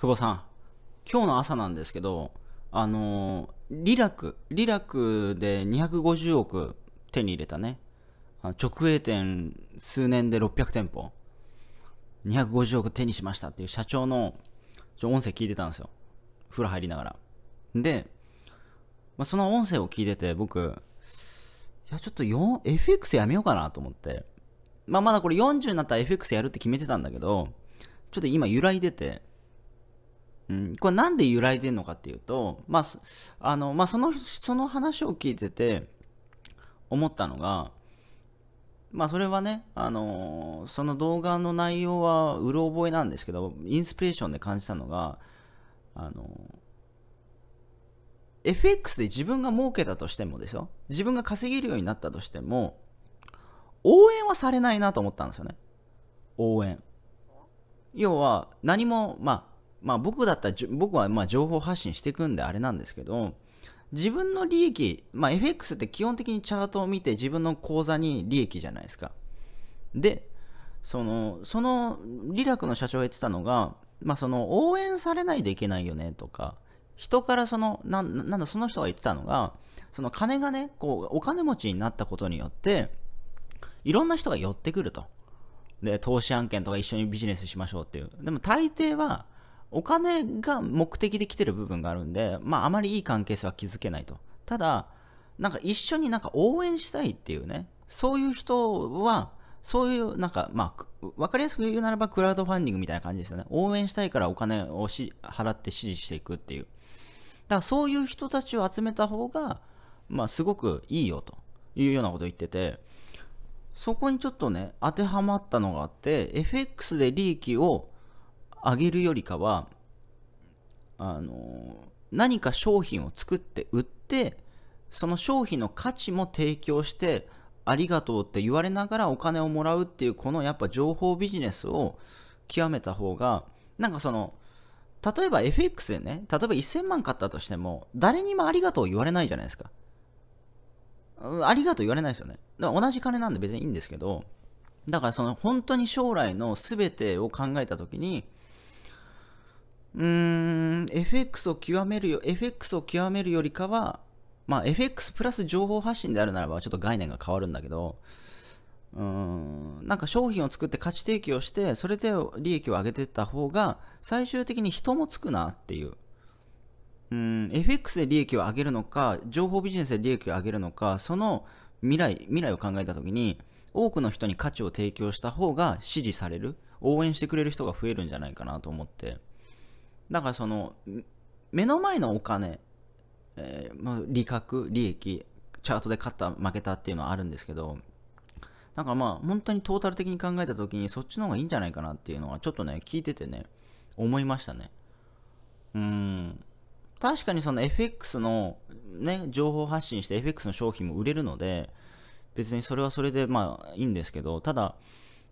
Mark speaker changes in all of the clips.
Speaker 1: 久保さん、今日の朝なんですけど、あのー、リラク、リラクで250億手に入れたね。直営店数年で600店舗。250億手にしましたっていう社長の音声聞いてたんですよ。風呂入りながら。で、まあ、その音声を聞いてて僕、いや、ちょっと FX やめようかなと思って。まあ、まだこれ40になったら FX やるって決めてたんだけど、ちょっと今揺らいでて、うん、これなんで揺らいでるのかっていうと、まあ、あの、まあ、その、その話を聞いてて思ったのが、まあそれはね、あのその動画の内容はうろ覚えなんですけど、インスピレーションで感じたのが、あの FX で自分が儲けたとしてもですよ、自分が稼げるようになったとしても、応援はされないなと思ったんですよね。応援。要は、何も、まあ、まあ僕だったら、僕はま情報発信していくんであれなんですけど、自分の利益、まあ FX って基本的にチャートを見て自分の口座に利益じゃないですか。で、その、そのリラクの社長が言ってたのが、まあその応援されないといけないよねとか、人からその、なんだその人が言ってたのが、その金がね、こう、お金持ちになったことによって、いろんな人が寄ってくると。で、投資案件とか一緒にビジネスしましょうっていう。でも大抵は、お金が目的で来てる部分があるんで、まあ、あまりいい関係性は築けないと。ただ、なんか一緒になんか応援したいっていうね、そういう人は、そういう、なんか、まあ、わかりやすく言うならば、クラウドファンディングみたいな感じですよね。応援したいからお金をし払って支持していくっていう。だからそういう人たちを集めた方が、まあ、すごくいいよというようなことを言ってて、そこにちょっとね、当てはまったのがあって、FX で利益を上げるよりかはあの何か商品を作って売ってその商品の価値も提供してありがとうって言われながらお金をもらうっていうこのやっぱ情報ビジネスを極めた方がなんかその例えば FX でね例えば1000万買ったとしても誰にもありがとう言われないじゃないですかありがとう言われないですよねだから同じ金なんで別にいいんですけどだからその本当に将来の全てを考えた時にうーん、FX を極めるよ、FX を極めるよりかは、まあ FX プラス情報発信であるならばちょっと概念が変わるんだけど、うーん、なんか商品を作って価値提供して、それで利益を上げていった方が、最終的に人もつくなっていう。うん、FX で利益を上げるのか、情報ビジネスで利益を上げるのか、その未来、未来を考えた時に、多くの人に価値を提供した方が支持される、応援してくれる人が増えるんじゃないかなと思って。だからその目の前のお金、えー、利確利益チャートで勝った負けたっていうのはあるんですけどなんかまあ本当にトータル的に考えた時にそっちの方がいいんじゃないかなっていうのはちょっとね聞いててね思いましたねうん確かにその FX のね情報発信して FX の商品も売れるので別にそれはそれでまあいいんですけどただ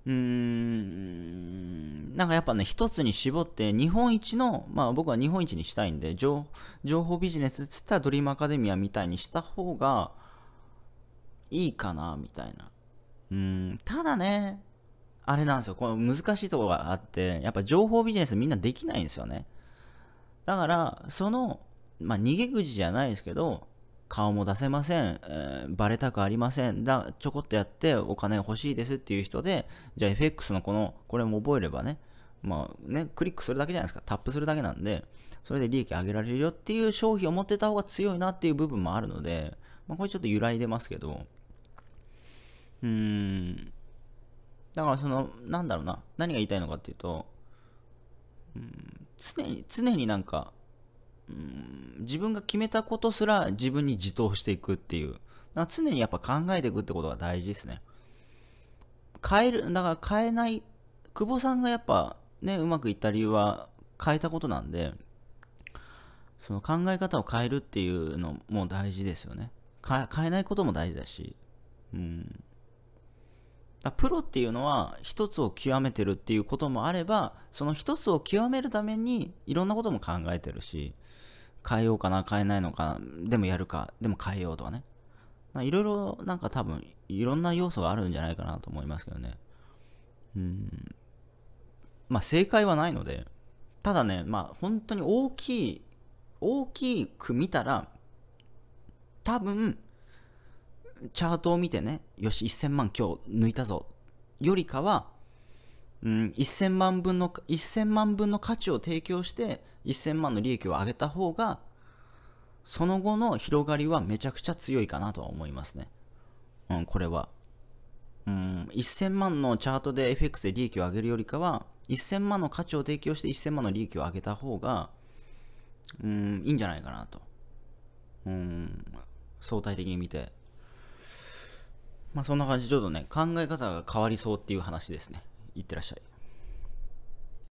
Speaker 1: うーん、なんかやっぱね、一つに絞って、日本一の、まあ僕は日本一にしたいんで、情情報ビジネスっつったらドリームアカデミアみたいにした方がいいかな、みたいな。うん、ただね、あれなんですよ。この難しいところがあって、やっぱ情報ビジネスみんなできないんですよね。だから、その、まあ逃げ口じゃないですけど、顔も出せません、えー、バレたくありません、だちょこっとやってお金欲しいですっていう人で、じゃあ FX のこの、これも覚えればね、まあね、クリックするだけじゃないですか、タップするだけなんで、それで利益上げられるよっていう商品を持ってた方が強いなっていう部分もあるので、まあ、これちょっと揺らいでますけど、うーん、だからその、なんだろうな、何が言いたいのかっていうと、うん、常に、常になんか、自分が決めたことすら自分に自投していくっていう。常にやっぱ考えていくってことが大事ですね。変える、だから変えない、久保さんがやっぱね、うまくいった理由は変えたことなんで、その考え方を変えるっていうのも大事ですよね。変えないことも大事だし、うん。だプロっていうのは一つを極めてるっていうこともあれば、その一つを極めるためにいろんなことも考えてるし、変えようかな、変えないのか、でもやるか、でも変えようとかね。いろいろなんか多分、いろんな要素があるんじゃないかなと思いますけどね。うん。まあ正解はないので、ただね、まあ本当に大きい、大きく見たら、多分、チャートを見てね、よし、1000万今日抜いたぞ、よりかは、うん、1000万分の、1000万分の価値を提供して、1000万の利益を上げた方が、その後の広がりはめちゃくちゃ強いかなとは思いますね。うん、これは。うん、1000万のチャートで FX で利益を上げるよりかは、1000万の価値を提供して1000万の利益を上げた方が、うん、いいんじゃないかなと。うん、相対的に見て。まあそんな感じ、ちょっとね、考え方が変わりそうっていう話ですね。いってらっしゃい。